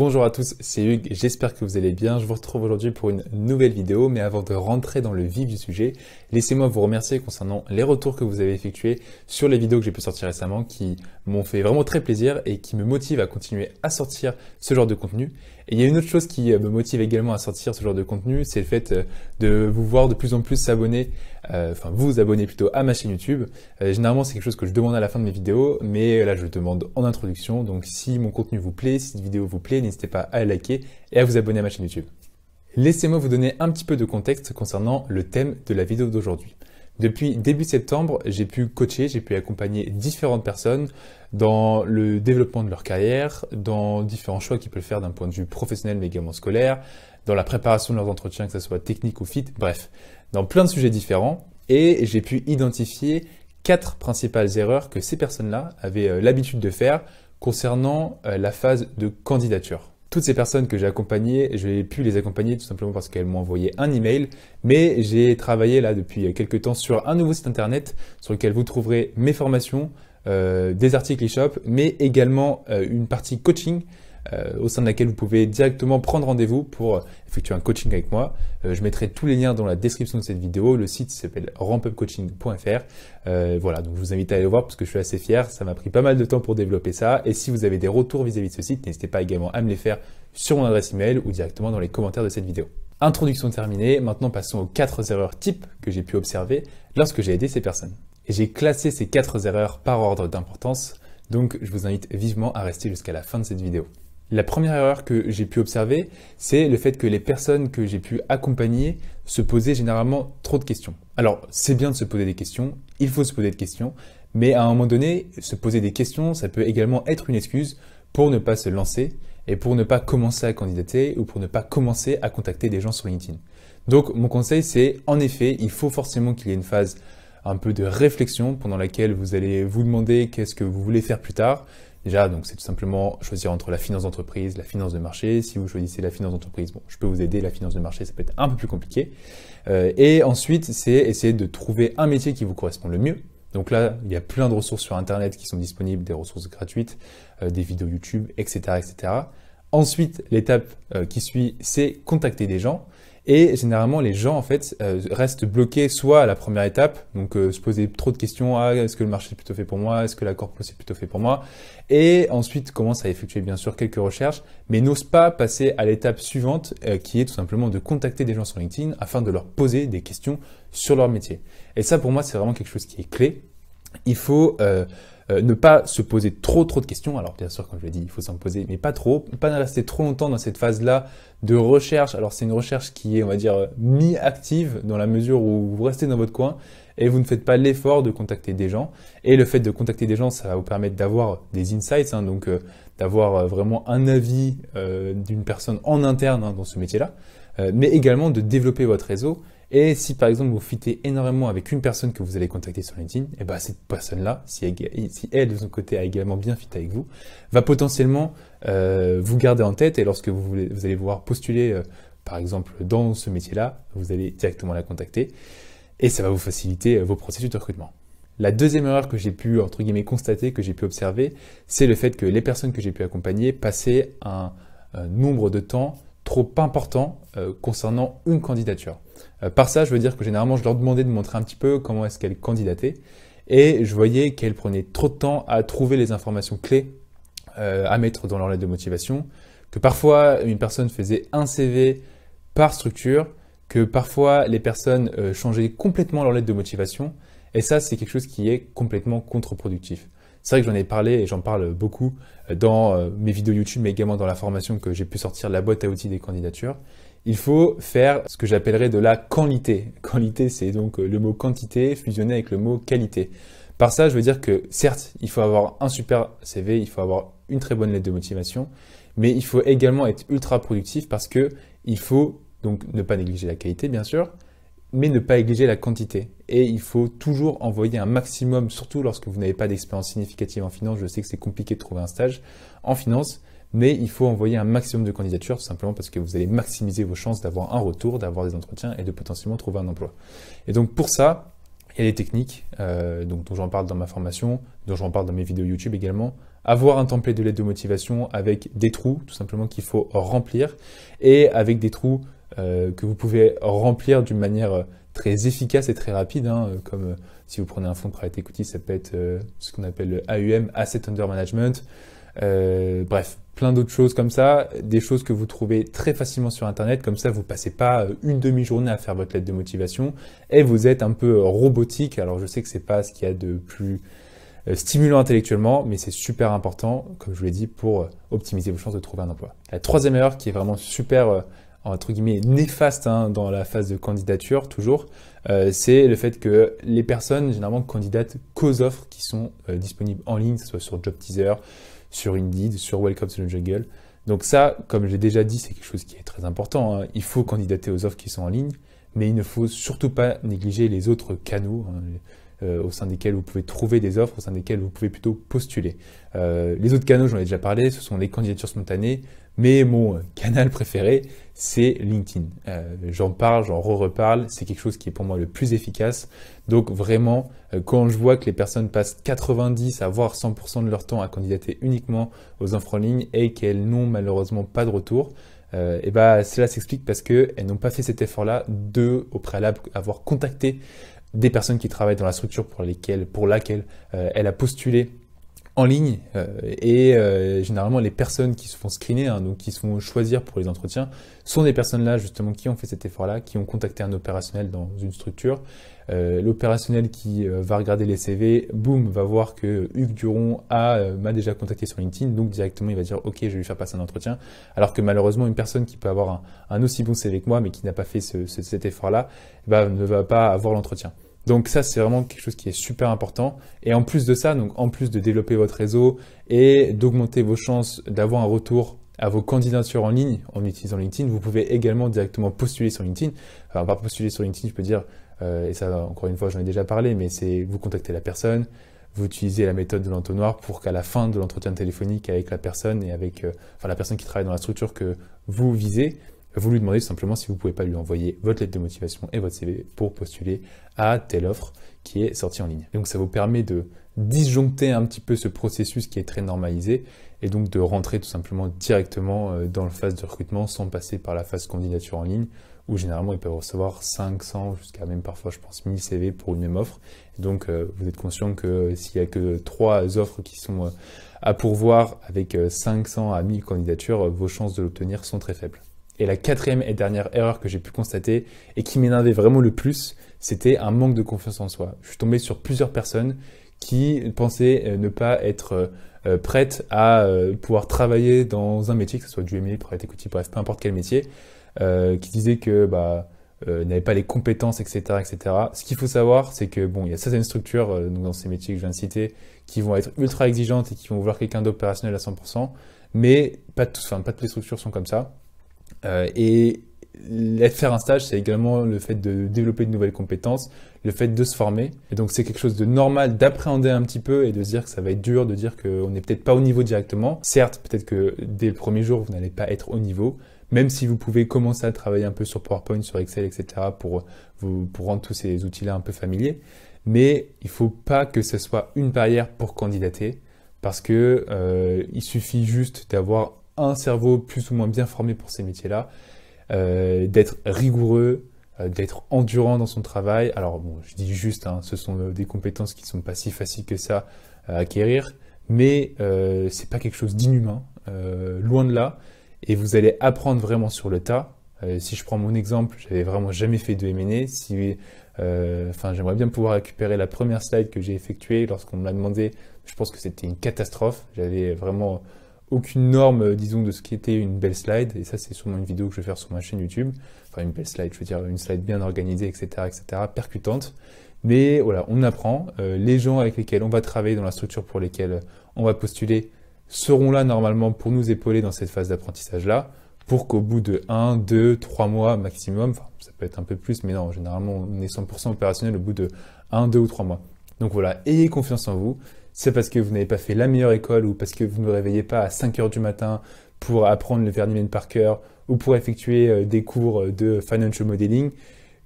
Bonjour à tous, c'est Hugues, j'espère que vous allez bien. Je vous retrouve aujourd'hui pour une nouvelle vidéo, mais avant de rentrer dans le vif du sujet, laissez-moi vous remercier concernant les retours que vous avez effectués sur les vidéos que j'ai pu sortir récemment qui m'ont fait vraiment très plaisir et qui me motivent à continuer à sortir ce genre de contenu. Et il y a une autre chose qui euh, me motive également à sortir ce genre de contenu, c'est le fait euh, de vous voir de plus en plus s'abonner, euh, enfin vous abonner plutôt à ma chaîne YouTube. généralement c'est quelque chose que je demande à la fin de mes vidéos, mais là je le demande en introduction. Donc si mon contenu vous plaît, si cette vidéo vous plaît, n'hésitez pas à liker et à vous abonner à ma chaîne YouTube. Laissez-moi vous donner un petit peu de contexte concernant le thème de la vidéo d'aujourd'hui. Depuis début septembre, j'ai pu coacher, j'ai pu accompagner différentes personnes dans le développement de leur carrière, dans différents choix qu'ils peuvent faire d'un point de vue professionnel mais également scolaire, dans la préparation de leurs entretiens, que ce soit technique ou fit, bref, dans plein de sujets différents. Et j'ai pu identifier quatre principales erreurs que ces personnes-là avaient euh, l'habitude de faire concernant euh, la phase de candidature toutes ces personnes que j'ai accompagnées, j'ai pu les accompagner tout simplement parce qu'elles m'ont envoyé un email, mais j'ai travaillé là depuis quelques temps sur un nouveau site internet sur lequel vous trouverez mes formations, euh, des articles e-shop, mais également euh, une partie coaching euh, au sein de laquelle vous pouvez directement prendre rendez-vous pour euh, effectuer un coaching avec moi. Euh, je mettrai tous les liens dans la description de cette vidéo. Le site s'appelle rampupcoaching.fr. voilà, donc je vous invite à aller voir parce que je suis assez fier. Ça m'a pris pas mal de temps pour développer ça. Et si vous avez des retours vis-à-vis de ce site, n'hésitez pas également à me les faire sur mon adresse email ou directement dans les commentaires de cette vidéo. Introduction terminée, maintenant passons aux quatre erreurs types que j'ai pu observer lorsque j'ai aidé ces personnes. Et j'ai classé ces quatre erreurs par ordre d'importance, donc je vous invite vivement à rester jusqu'à la fin de cette vidéo. La première erreur que j'ai pu observer, c'est le fait que les personnes que j'ai pu accompagner se posaient généralement trop de questions. Alors, c'est bien de se poser des questions, il faut se poser des questions, mais à un moment donné, se poser des questions, ça peut également être une excuse pour ne pas se lancer et pour ne pas commencer à candidater ou pour ne pas commencer à contacter des gens sur LinkedIn. Donc, mon conseil, c'est en effet, il faut forcément qu'il y ait une phase un peu de réflexion pendant laquelle vous allez vous demander qu'est-ce que vous voulez faire plus tard, Déjà, donc c'est tout simplement choisir entre la finance d'entreprise, la finance de marché. Si vous choisissez la finance d'entreprise, bon, je peux vous aider. La finance de marché, ça peut être un peu plus compliqué. Euh, et ensuite, c'est essayer de trouver un métier qui vous correspond le mieux. Donc là, il y a plein de ressources sur Internet qui sont disponibles, des ressources gratuites, euh, des vidéos YouTube, etc., etc. Ensuite, l'étape euh, qui suit, c'est contacter des gens. Et généralement, les gens en fait euh, restent bloqués soit à la première étape, donc euh, se poser trop de questions ah, est-ce que le marché est plutôt fait pour moi Est-ce que la corpus est plutôt fait pour moi Et ensuite commencent à effectuer bien sûr quelques recherches, mais n'osent pas passer à l'étape suivante, euh, qui est tout simplement de contacter des gens sur LinkedIn afin de leur poser des questions sur leur métier. Et ça, pour moi, c'est vraiment quelque chose qui est clé. Il faut euh, ne pas se poser trop trop de questions. Alors bien sûr, comme je l'ai dit, il faut s'en poser, mais pas trop. Pas rester trop longtemps dans cette phase-là de recherche. Alors c'est une recherche qui est, on va dire, mi-active dans la mesure où vous restez dans votre coin et vous ne faites pas l'effort de contacter des gens. Et le fait de contacter des gens, ça va vous permettre d'avoir des insights, hein, donc euh, d'avoir euh, vraiment un avis d'une personne en interne hein, dans ce métier-là, mais également de développer votre réseau et si par exemple vous fitez énormément avec une personne que vous allez contacter sur LinkedIn, et eh ben cette personne-là, si elle, de son côté a également bien fit avec vous, va potentiellement euh, vous garder en tête et lorsque vous, vous allez vouloir postuler euh, par exemple dans ce métier-là, vous allez directement la contacter et ça va vous faciliter euh, vos processus de recrutement. La deuxième erreur que j'ai pu, entre guillemets, constater, que j'ai pu observer, c'est le fait que les personnes que j'ai pu accompagner passaient un nombre de temps trop important euh, concernant une candidature. Euh, par ça, je veux dire que généralement, je leur demandais de montrer un petit peu comment est-ce qu'elles candidataient, et je voyais qu'elles prenaient trop de temps à trouver les informations clés euh, à mettre dans leur lettre de motivation, que parfois une personne faisait un CV par structure, que parfois les personnes changeaient complètement leur lettre de motivation, et ça, c'est quelque chose qui est complètement contre-productif. C'est vrai que j'en ai parlé et j'en parle beaucoup euh, dans euh, mes vidéos YouTube, mais également dans la formation que j'ai pu sortir, la boîte à outils des candidatures. Il faut faire ce que j'appellerais de la quantité. Quantité, c'est donc euh, le mot quantité fusionné avec le mot qualité. Par ça, je veux dire que certes, il faut avoir un super CV, il faut avoir une très bonne lettre de motivation, mais il faut également être ultra productif parce que il faut donc ne pas négliger la qualité, bien sûr, mais ne pas négliger la quantité. Et il faut toujours envoyer un maximum, surtout lorsque vous n'avez pas d'expérience significative en finance. Je sais que c'est compliqué de trouver un stage en finance, mais il faut envoyer un maximum de candidatures, tout simplement parce que vous allez maximiser vos chances d'avoir un retour, d'avoir des entretiens et de potentiellement trouver un emploi. Et donc pour ça, il y a des techniques euh, donc, dont j'en parle dans ma formation, dont j'en parle dans mes vidéos YouTube également. Avoir un template de lettre de motivation avec des trous, tout simplement qu'il faut remplir, et avec des trous euh, que vous pouvez remplir d'une manière euh, très efficace et très rapide, hein, euh, comme si vous prenez un fonds de private equity, ça peut être ce qu'on appelle le AUM, Asset Under Management, bref, plein d'autres choses comme ça, des choses que vous trouvez très facilement sur Internet, comme ça vous passez pas une demi-journée à faire votre lettre de motivation et vous êtes un peu robotique. Alors je sais que c'est pas ce qu'il y a de plus stimulant intellectuellement, mais c'est super important, comme je vous l'ai dit, pour optimiser vos chances de trouver un emploi. La troisième erreur qui est vraiment super entre guillemets néfaste hein, dans la phase de candidature toujours, euh, c'est le fait que les personnes généralement candidatent qu'aux offres qui sont euh, disponibles en ligne, que ce soit sur Job Teaser, sur Indeed, sur Welcome to the Jungle. Donc ça, comme j'ai déjà dit, c'est quelque chose qui est très important. Hein. Il faut candidater aux offres qui sont en ligne, mais il ne faut surtout pas négliger les autres canaux. Hein, euh, au sein desquels vous pouvez trouver des offres, au sein desquels vous pouvez plutôt postuler. les autres canaux, j'en ai déjà parlé, ce sont les candidatures spontanées, mais mon euh, canal préféré, c'est LinkedIn. Euh, j'en parle, j'en re-reparle, c'est quelque chose qui est pour moi le plus efficace. Donc vraiment, euh, quand je vois que les personnes passent 90 à voire 100% de leur temps à candidater uniquement aux offres en ligne et qu'elles n'ont malheureusement pas de retour, euh, et bah, cela s'explique parce qu'elles n'ont pas fait cet effort-là de, au préalable, avoir contacté des personnes qui travaillent dans la structure pour, pour laquelle elle a postulé en ligne euh, et euh, généralement les personnes qui se font screener, hein, donc qui se font choisir pour les entretiens, sont des personnes là justement qui ont fait cet effort-là, qui ont contacté un opérationnel dans une structure. Euh, l'opérationnel qui va regarder les CV, boum, va voir que Hugues Duron a m'a déjà contacté sur LinkedIn, donc directement il va dire ok, je vais lui faire passer un entretien. Alors que malheureusement une personne qui peut avoir un, aussi bon CV que moi, mais qui n'a pas fait cet effort-là, eh ben, ne va pas avoir l'entretien. Donc ça, c'est vraiment quelque chose qui est super important. Et en plus de ça, donc en plus de développer votre réseau et d'augmenter vos chances d'avoir un retour à vos candidatures en ligne en utilisant LinkedIn, vous pouvez également directement postuler sur LinkedIn. Enfin, pas postuler sur LinkedIn, je peux dire, euh, et ça, encore une fois, j'en ai déjà parlé, mais c'est vous contacter la personne, vous utilisez la méthode de l'entonnoir pour qu'à la fin de l'entretien téléphonique avec la personne et avec euh, la personne qui travaille dans la structure que vous visez, vous lui demandez simplement si vous pouvez pas lui envoyer votre lettre de motivation et votre CV pour postuler à telle offre qui est sortie en ligne. donc ça vous permet de disjoncter un petit peu ce processus qui est très normalisé et donc de rentrer tout simplement directement euh, dans la phase de recrutement sans passer par la phase candidature en ligne où généralement ils peuvent recevoir 500 jusqu'à même parfois je pense 1000 CV pour une même offre. donc euh, vous êtes conscient que euh, s'il n'y a que trois offres qui sont à pourvoir avec 500 à 1000 candidatures, vos chances de l'obtenir sont très faibles. Et la quatrième et dernière erreur que j'ai pu constater et qui m'énervait vraiment le plus, c'était un manque de confiance en soi. Je suis tombé sur plusieurs personnes qui pensaient euh, ne pas être euh, euh, prêtes à pouvoir travailler dans un métier, que ce soit du pour être equity, bref, peu importe quel métier, qui disaient que bah, n'avaient pas les compétences, etc., etc. Ce qu'il faut savoir, c'est que bon, il y a certaines structures dans ces métiers que je viens de citer qui vont être ultra exigeantes et qui vont vouloir quelqu'un d'opérationnel à 100%, mais pas, toutes. enfin, pas toutes les structures sont comme ça. Euh, et faire un stage, c'est également le fait de développer de nouvelles compétences, le fait de se former. Et donc c'est quelque chose de normal d'appréhender un petit peu et de se dire que ça va être dur, de dire qu'on n'est peut-être pas au niveau directement. Certes, peut-être que dès le premier jour, vous n'allez pas être au niveau, même si vous pouvez commencer à travailler un peu sur PowerPoint, sur Excel, etc. pour, vous, pour rendre tous ces outils-là un peu familiers. Mais il ne faut pas que ce soit une barrière pour candidater parce que euh, il suffit juste d'avoir cerveau plus ou moins bien formé pour ces métiers-là, euh, d'être rigoureux, euh, d'être endurant dans son travail. Alors bon, je dis juste, hein, ce sont euh, des compétences qui sont pas si faciles que ça à acquérir, mais c'est pas quelque chose d'inhumain, loin de là. Et vous allez apprendre vraiment sur le tas. si je prends mon exemple, j'avais vraiment jamais fait de M&A. Si, enfin, j'aimerais bien pouvoir récupérer la première slide que j'ai effectuée lorsqu'on me l'a demandé. Je pense que c'était une catastrophe. J'avais vraiment aucune norme, euh, disons, de ce qui était une belle slide. Et ça, c'est sûrement une vidéo que je vais faire sur ma chaîne YouTube. Enfin, une belle slide, je veux dire, une slide bien organisée, etc., etc., percutante. Mais voilà, on apprend. Euh, les gens avec lesquels on va travailler dans la structure pour lesquelles on va postuler seront là normalement pour nous épauler dans cette phase d'apprentissage-là, pour qu'au bout de 1, 2, 3 mois maximum, ça peut être un peu plus, mais non, généralement, on est 100% opérationnel au bout de 1, 2 ou 3 mois. Donc voilà, ayez confiance en vous c'est parce que vous n'avez pas fait la meilleure école ou parce que vous ne vous réveillez pas à 5 heures du matin pour apprendre le vernis par cœur ou pour effectuer euh, des cours euh, de financial modeling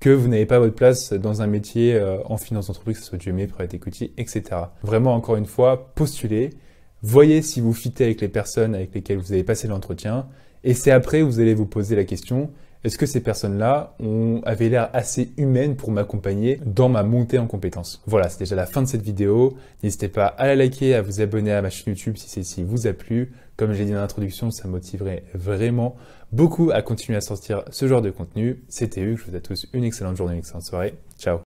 que vous n'avez pas votre place dans un métier euh, en finance d'entreprise, que ce soit du private equity, etc. Vraiment, encore une fois, postulez, voyez si vous fitez avec les personnes avec lesquelles vous avez passé l'entretien, et c'est après vous allez vous poser la question, est-ce que ces personnes-là avaient l'air assez humaines pour m'accompagner dans ma montée en compétences Voilà, c'est déjà la fin de cette vidéo. N'hésitez pas à la liker, à vous abonner à ma chaîne YouTube si celle-ci vous a plu. Comme j'ai dit dans l'introduction, ça motiverait vraiment beaucoup à continuer à sortir ce genre de contenu. C'était Hugues, je vous souhaite tous une excellente journée, une excellente soirée. Ciao